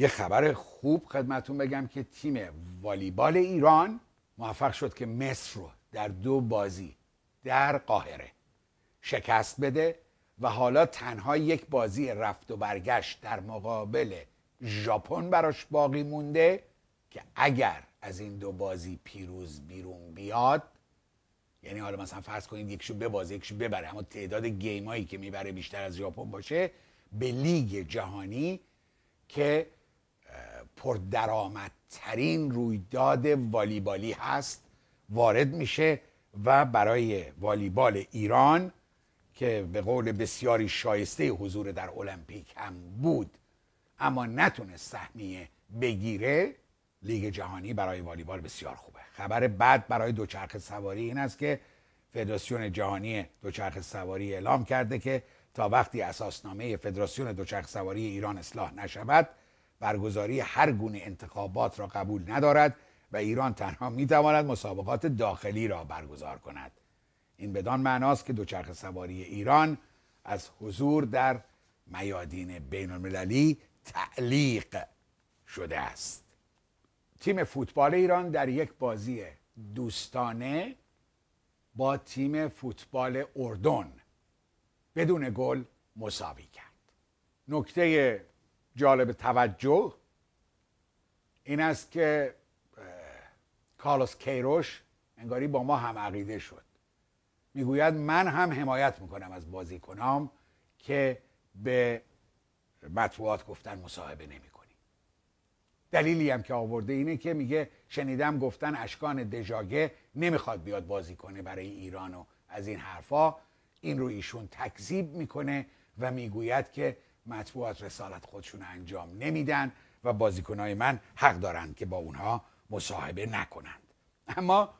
یه خبر خوب خدمتون بگم که تیم والیبال ایران موفق شد که مصر رو در دو بازی در قاهره شکست بده و حالا تنها یک بازی رفت و برگشت در مقابل ژاپن براش باقی مونده که اگر از این دو بازی پیروز بیرون بیاد یعنی حالا مثلا فرض کنید یکشو ببازه یکشو ببره اما تعداد گیمایی که میبره بیشتر از ژاپن باشه به لیگ جهانی که پردرآمدترین رویداد والیبالی هست وارد میشه و برای والیبال ایران که به قول بسیاری شایسته حضور در المپیک هم بود اما نتونست سهمیه بگیره لیگ جهانی برای والیبال بسیار خوبه خبر بعد برای دوچرخه سواری این است که فدراسیون جهانی دوچرخه سواری اعلام کرده که تا وقتی اساسنامه فدراسیون دوچرخه سواری ایران اصلاح نشود برگزاری هر گونه انتخابات را قبول ندارد و ایران تنها میتواند مسابقات داخلی را برگزار کند این بدان معناست که دوچرخه سواری ایران از حضور در میادین بین المللی تعلیق شده است تیم فوتبال ایران در یک بازی دوستانه با تیم فوتبال اردن بدون گل مساوی کرد نکته جالب توجه این است که کارلوس کیروش انگاری با ما هم عقیده شد میگوید من هم حمایت میکنم از بازیکنام که به مطبوعات گفتن مصاحبه نمیکنی دلیلی هم که آورده اینه که میگه شنیدم گفتن اشکان دژاگه نمیخواد بیاد بازی کنه برای ایران و از این حرفا این رو ایشون تکذیب میکنه و میگوید که مطبوعات رسالت خودشون انجام نمیدن و بازیکنهای من حق دارند که با اونها مصاحبه نکنند اما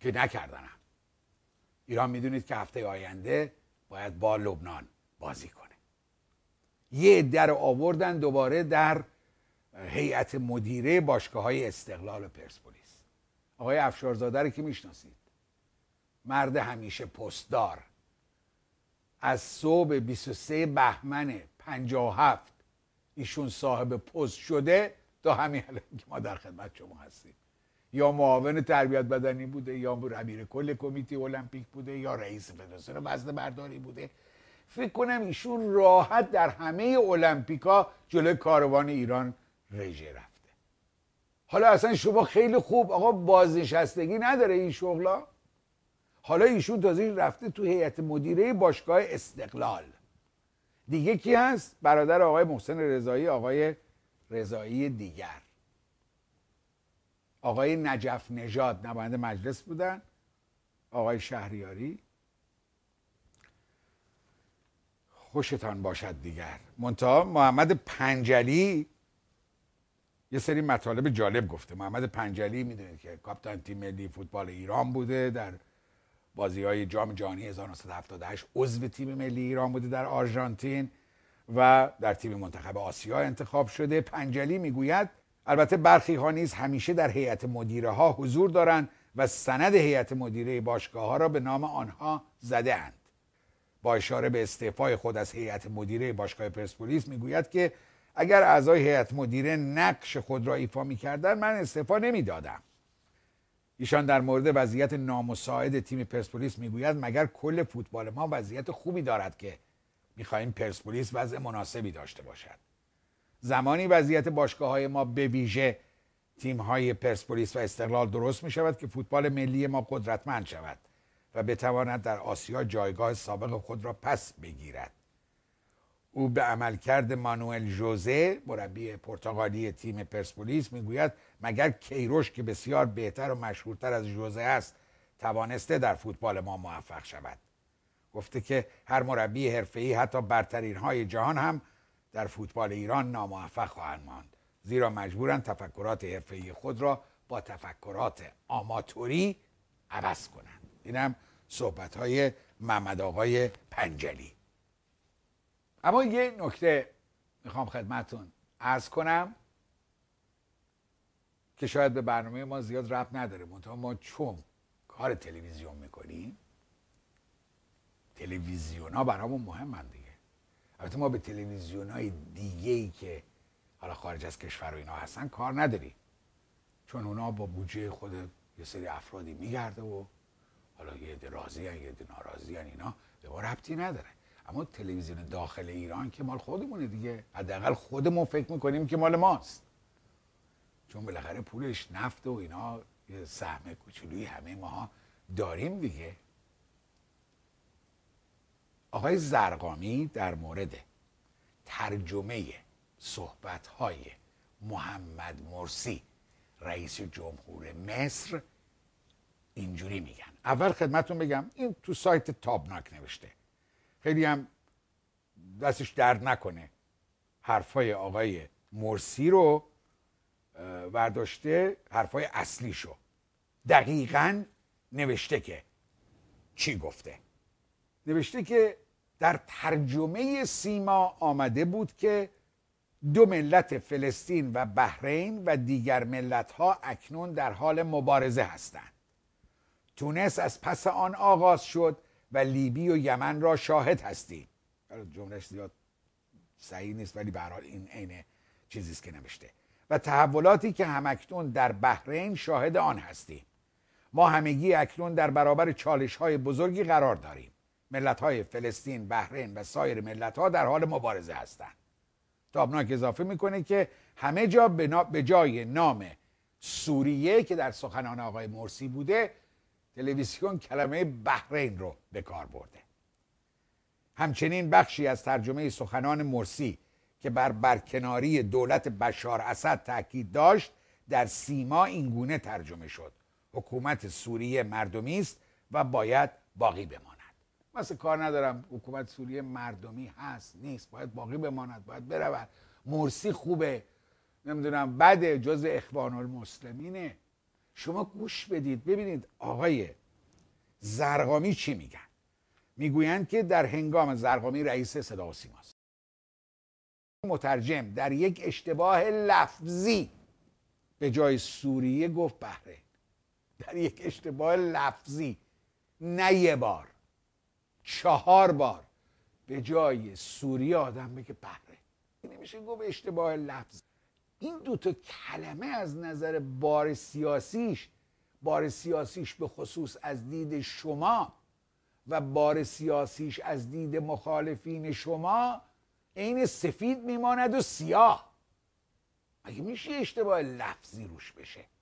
که نکردنم ایران میدونید که هفته آینده باید با لبنان بازی کنه یه در آوردن دوباره در هیئت مدیره باشگاه های استقلال و پرسپولیس آقای افشارزاده رو که میشناسید مرد همیشه پستدار از صبح 23 بهمن 57 ایشون صاحب پست شده تا همین الان که ما در خدمت شما هستیم یا معاون تربیت بدنی بوده یا ربیر کل کمیته المپیک بوده یا رئیس فدراسیون وزن برداری بوده فکر کنم ایشون راحت در همه المپیکا جلوی کاروان ایران رژه رفته حالا اصلا شما خیلی خوب آقا بازنشستگی نداره این شغلا حالا ایشون تازه رفته تو هیئت مدیره باشگاه استقلال دیگه کی هست برادر آقای محسن رضایی آقای رضایی دیگر آقای نجف نژاد نماینده مجلس بودن آقای شهریاری خوشتان باشد دیگر منتها محمد پنجلی یه سری مطالب جالب گفته محمد پنجلی میدونید که کاپتان تیم ملی فوتبال ایران بوده در بازی های جام جهانی 1978 عضو تیم ملی ایران بوده در آرژانتین و در تیم منتخب آسیا انتخاب شده پنجلی میگوید البته برخی ها نیز همیشه در هیئت مدیره ها حضور دارند و سند هیئت مدیره باشگاه ها را به نام آنها زده اند. با اشاره به استعفای خود از هیئت مدیره باشگاه پرسپولیس میگوید که اگر اعضای هیئت مدیره نقش خود را ایفا میکردند من استعفا نمیدادم ایشان در مورد وضعیت نامساعد تیم پرسپولیس میگوید مگر کل فوتبال ما وضعیت خوبی دارد که میخواهیم پرسپولیس وضع مناسبی داشته باشد زمانی وضعیت باشگاه های ما به ویژه تیم های پرسپولیس و استقلال درست می شود که فوتبال ملی ما قدرتمند شود و بتواند در آسیا جایگاه سابق خود را پس بگیرد او به عملکرد مانوئل جوزه مربی پرتغالی تیم پرسپولیس میگوید مگر کیروش که بسیار بهتر و مشهورتر از جوزه است توانسته در فوتبال ما موفق شود گفته که هر مربی حرفه‌ای حتی برترین های جهان هم در فوتبال ایران ناموفق خواهند ماند زیرا مجبورند تفکرات حرفه‌ای خود را با تفکرات آماتوری عوض کنند اینم صحبت های محمد آقای پنجلی اما یه نکته میخوام خدمتون ارز کنم که شاید به برنامه ما زیاد ربط نداره منتها ما چون کار تلویزیون میکنیم تلویزیون ها مهم هم دیگه البته ما به تلویزیون های دیگه ای که حالا خارج از کشور و اینا هستن کار نداریم چون اونا با بودجه خود یه سری افرادی میگرده و حالا یه عده راضی یه ناراضی هن اینا به ما ربطی نداره اما تلویزیون داخل ایران که مال خودمونه دیگه حداقل خودمون فکر میکنیم که مال ماست چون بالاخره پولش نفت و اینا یه سهم کوچولوی همه ماها داریم دیگه آقای زرقامی در مورد ترجمه صحبت های محمد مرسی رئیس جمهور مصر اینجوری میگن اول خدمتون بگم این تو سایت تابناک نوشته خیلی هم دستش درد نکنه حرفای آقای مرسی رو ورداشته حرفای اصلیشو دقیقا نوشته که چی گفته نوشته که در ترجمه سیما آمده بود که دو ملت فلسطین و بحرین و دیگر ملت ها اکنون در حال مبارزه هستند تونس از پس آن آغاز شد و لیبی و یمن را شاهد هستیم جملهش زیاد صحیح نیست ولی به این عین چیزی است که نوشته و تحولاتی که همکتون در بحرین شاهد آن هستیم ما همگی اکنون در برابر چالش های بزرگی قرار داریم ملت های فلسطین، بحرین و سایر ملت ها در حال مبارزه هستند تابناک اضافه میکنه که همه جا به جای نام سوریه که در سخنان آقای مرسی بوده تلویزیون کلمه بحرین رو به کار برده همچنین بخشی از ترجمه سخنان مرسی که بر برکناری دولت بشار اسد تاکید داشت در سیما اینگونه ترجمه شد حکومت سوریه مردمی است و باید باقی بماند مثل کار ندارم حکومت سوریه مردمی هست نیست باید باقی بماند باید برود مرسی خوبه نمیدونم بده جز اخوان المسلمینه شما گوش بدید ببینید آقای زرقامی چی میگن میگویند که در هنگام زرقامی رئیس صدا و سیماست مترجم در یک اشتباه لفظی به جای سوریه گفت بهره در یک اشتباه لفظی نه یه بار چهار بار به جای سوریه آدم بگه بهره نمیشه گفت اشتباه لفظی این دو تا کلمه از نظر بار سیاسیش بار سیاسیش به خصوص از دید شما و بار سیاسیش از دید مخالفین شما عین سفید میماند و سیاه اگه میشه اشتباه لفظی روش بشه